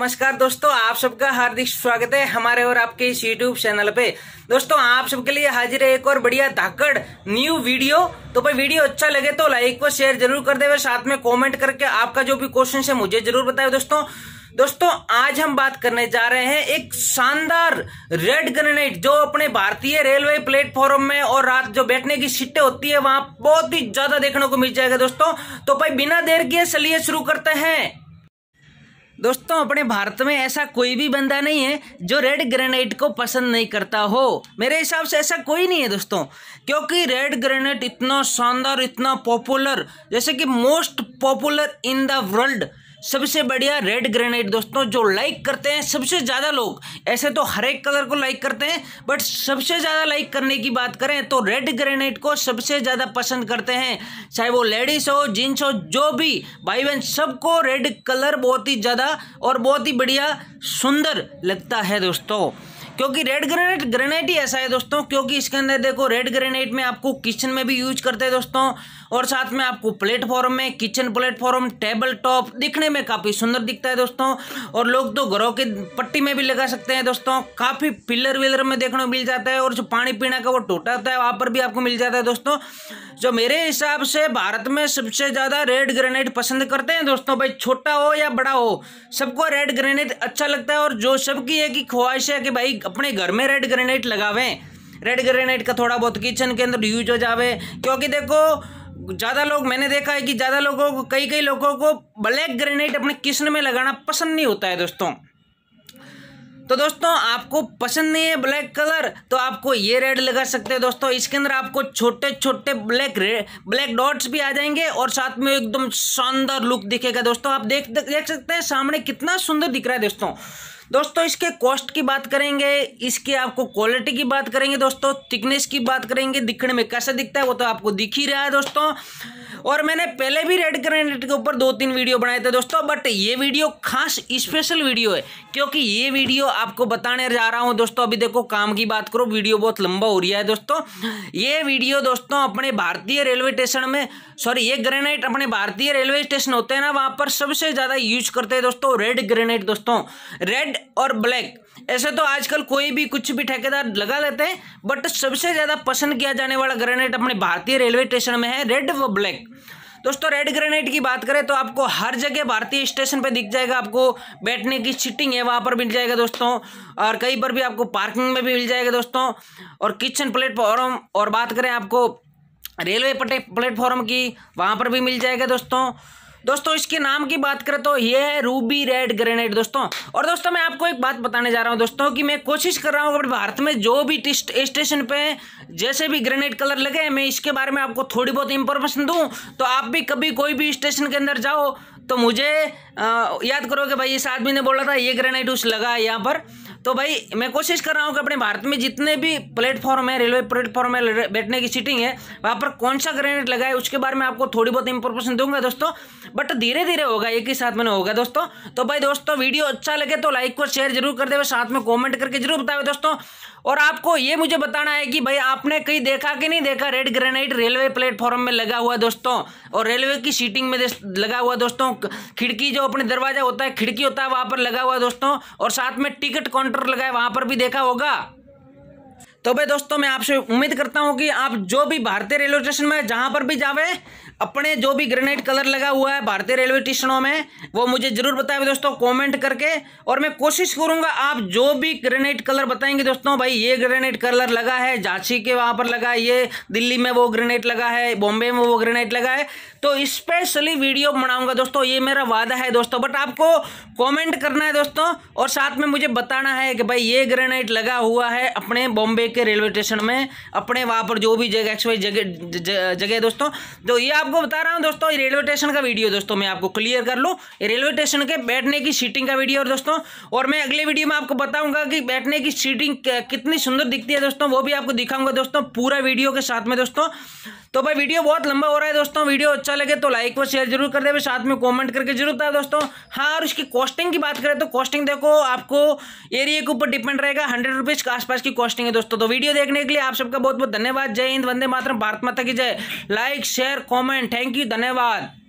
नमस्कार दोस्तों आप सबका हार्दिक स्वागत है हमारे और आपके इस यूट्यूब चैनल पे दोस्तों आप सबके लिए हाजिर है एक और बढ़िया धाकड़ न्यू वीडियो तो भाई वीडियो अच्छा लगे तो लाइक व शेयर जरूर कर दे साथ में कमेंट करके आपका जो भी क्वेश्चन है मुझे जरूर बताए दोस्तों दोस्तों आज हम बात करने जा रहे हैं एक शानदार रेड ग्रेनेड जो अपने भारतीय रेलवे प्लेटफॉर्म में और रात जो बैठने की सीटें होती है वहां बहुत ही ज्यादा देखने को मिल जाएगा दोस्तों तो भाई बिना देर किए चलिए शुरू करते हैं दोस्तों अपने भारत में ऐसा कोई भी बंदा नहीं है जो रेड ग्रेनेड को पसंद नहीं करता हो मेरे हिसाब से ऐसा कोई नहीं है दोस्तों क्योंकि रेड ग्रेनेड इतना शानदार इतना पॉपुलर जैसे कि most popular in the world सबसे बढ़िया रेड ग्रेनाइट दोस्तों जो लाइक करते हैं सबसे ज़्यादा लोग ऐसे तो हर एक कलर को लाइक करते हैं बट सबसे ज़्यादा लाइक करने की बात करें तो रेड ग्रेनाइट को सबसे ज़्यादा पसंद करते हैं चाहे वो लेडीज हो जींस हो जो भी भाई बहन सबको रेड कलर बहुत ही ज़्यादा और बहुत ही बढ़िया सुंदर लगता है दोस्तों क्योंकि रेड ग्रेनेट ग्रेनेट ही ऐसा है दोस्तों क्योंकि इसके अंदर देखो रेड ग्रेनेट में आपको किचन में भी यूज करते हैं दोस्तों और साथ में आपको प्लेटफॉर्म में किचन प्लेटफॉर्म टेबल टॉप दिखने में काफ़ी सुंदर दिखता है दोस्तों और लोग तो घरों की पट्टी में भी लगा सकते हैं दोस्तों काफ़ी पिलर विलर में देखने को मिल जाता है और जो पानी पीना का वो टोटा होता है वहाँ पर भी आपको मिल जाता है दोस्तों जो मेरे हिसाब से भारत में सबसे ज़्यादा रेड ग्रेनेड पसंद करते हैं दोस्तों भाई छोटा हो या बड़ा हो सबको रेड ग्रेनेड अच्छा लगता है और जो सबकी है कि ख्वाहिश है कि भाई अपने घर में रेड ग्रेनेड लगावें रेड ग्रेनेड का थोड़ा बहुत किचन के अंदर यूज हो जावे क्योंकि देखो ज़्यादा लोग मैंने देखा है कि ज़्यादा लोगों को कई कई लोगों को ब्लैक ग्रेनेड अपने किचन में लगाना पसंद नहीं होता है दोस्तों तो दोस्तों आपको पसंद नहीं है ब्लैक कलर तो आपको ये रेड लगा सकते हैं दोस्तों इसके अंदर आपको छोटे छोटे ब्लैक ब्लैक डॉट्स भी आ जाएंगे और साथ में एकदम शानदार लुक दिखेगा दोस्तों आप देख देख सकते हैं सामने कितना सुंदर दिख रहा है दोस्तों दोस्तों इसके कॉस्ट की बात करेंगे इसके आपको क्वालिटी की बात करेंगे दोस्तों थिकनेस की बात करेंगे दिखने में कैसा दिखता है वो तो आपको दिख ही रहा है दोस्तों और मैंने पहले भी रेड ग्रेनेट के ऊपर दो तीन वीडियो बनाए थे दोस्तों बट ये वीडियो खास स्पेशल वीडियो है क्योंकि ये वीडियो आपको बताने जा रहा हूँ दोस्तों अभी देखो काम की बात करो वीडियो बहुत लंबा हो रहा है दोस्तों ये वीडियो दोस्तों अपने भारतीय रेलवे स्टेशन में सॉरी ये ग्रेनाइट अपने भारतीय रेलवे स्टेशन होते हैं ना वहाँ पर सबसे ज़्यादा यूज करते हैं दोस्तों रेड ग्रेनाइट दोस्तों रेड और ब्लैक ऐसे तो आजकल कोई भी कुछ भी ठेकेदार लगा लेते हैं बट सबसे ज़्यादा पसंद किया जाने वाला ग्रेनेड अपने भारतीय रेलवे स्टेशन में है रेड व ब्लैक दोस्तों रेड ग्रेनेड की बात करें तो आपको हर जगह भारतीय स्टेशन पे दिख जाएगा आपको बैठने की सीटिंग है वहाँ पर मिल जाएगा दोस्तों और कई बार भी आपको पार्किंग में भी मिल जाएगा दोस्तों और किचन प्लेटफॉर्म और बात करें आपको रेलवे पटे प्लेटफॉर्म की वहाँ पर भी मिल जाएगा दोस्तों दोस्तों इसके नाम की बात करें तो ये है रूबी रेड ग्रेनेड दोस्तों और दोस्तों मैं आपको एक बात बताने जा रहा हूँ दोस्तों कि मैं कोशिश कर रहा हूँ अपने भारत में जो भी स्टेशन पे जैसे भी ग्रेनेड कलर लगे मैं इसके बारे में आपको थोड़ी बहुत इंफॉर्मेशन दूँ तो आप भी कभी कोई भी स्टेशन के अंदर जाओ तो मुझे आ, याद करो कि भाई इस आदमी ने बोला था ये ग्रेनेड उस लगा है यहाँ पर तो भाई मैं कोशिश कर रहा हूँ कि अपने भारत में जितने भी प्लेटफॉर्म है रेलवे प्लेटफॉर्म है बैठने की सीटिंग है वहाँ पर कौन सा ग्रेनेड लगाए उसके बारे में आपको थोड़ी बहुत इंफॉर्मेशन दूंगा दोस्तों बट धीरे धीरे होगा एक ही साथ में होगा दोस्तों तो भाई दोस्तों वीडियो अच्छा लगे तो लाइक और शेयर जरूर कर देवे साथ में कॉमेंट करके जरूर बतावे दोस्तों और आपको ये मुझे बताना है कि भाई आपने कहीं देखा कि नहीं देखा रेड ग्रेनाइट रेलवे प्लेटफॉर्म में लगा हुआ दोस्तों और रेलवे की सीटिंग में लगा हुआ दोस्तों खिड़की जो अपने दरवाजा होता है खिड़की होता है वहां पर लगा हुआ दोस्तों और साथ में टिकट कौन मीटर लगा है वहां पर भी देखा होगा तो भाई दोस्तों मैं आपसे उम्मीद करता हूँ कि आप जो भी भारतीय रेलवे स्टेशन में जहाँ पर भी जावे अपने जो भी ग्रेनाइट कलर लगा हुआ है भारतीय रेलवे स्टेशनों में वो मुझे ज़रूर बताए दोस्तों कमेंट करके और मैं कोशिश करूंगा आप जो भी ग्रेनाइट कलर बताएंगे दोस्तों भाई ये ग्रेनाइट कलर लगा है झांसी के वहाँ पर लगा है ये दिल्ली में वो ग्रेनाइट लगा है बॉम्बे में वो ग्रेनाइट लगा है तो स्पेशली वीडियो बनाऊंगा दोस्तों ये मेरा वादा है दोस्तों बट आपको कॉमेंट करना है दोस्तों और साथ में मुझे बताना है कि भाई ये ग्रेनाइट लगा हुआ है अपने बॉम्बे के रेलवे स्टेशन में अपने वहाँ पर जो भी जगह एक्स वाई जगह जगह दोस्तों तो ये आपको बता रहा हूँ दोस्तों रेलवे स्टेशन का वीडियो दोस्तों मैं आपको क्लियर कर लूँ रेलवे स्टेशन के बैठने की सीटिंग का वीडियो और दोस्तों और मैं अगले वीडियो में आपको बताऊँगा कि बैठने की सीटिंग कितनी सुंदर दिखती है दोस्तों वो भी आपको दिखाऊंगा दोस्तों पूरा वीडियो के साथ में दोस्तों तो भाई वीडियो बहुत लंबा हो रहा है दोस्तों वीडियो अच्छा लगे तो लाइक व शेयर जरूर कर दे साथ में कॉमेंट करके जरूर बताए दोस्तों हाँ और इसकी कॉस्टिंग की बात करें तो कॉस्टिंग देखो आपको एरिया के ऊपर डिपेंड रहेगा हंड्रेड रुपीज़ के आसपास की कॉस्टिंग है दोस्तों तो वीडियो देखने के लिए आप सबका बहुत बहुत धन्यवाद जय हिंद वंदे मातरम भारत माता की जय like share comment thank you धन्यवाद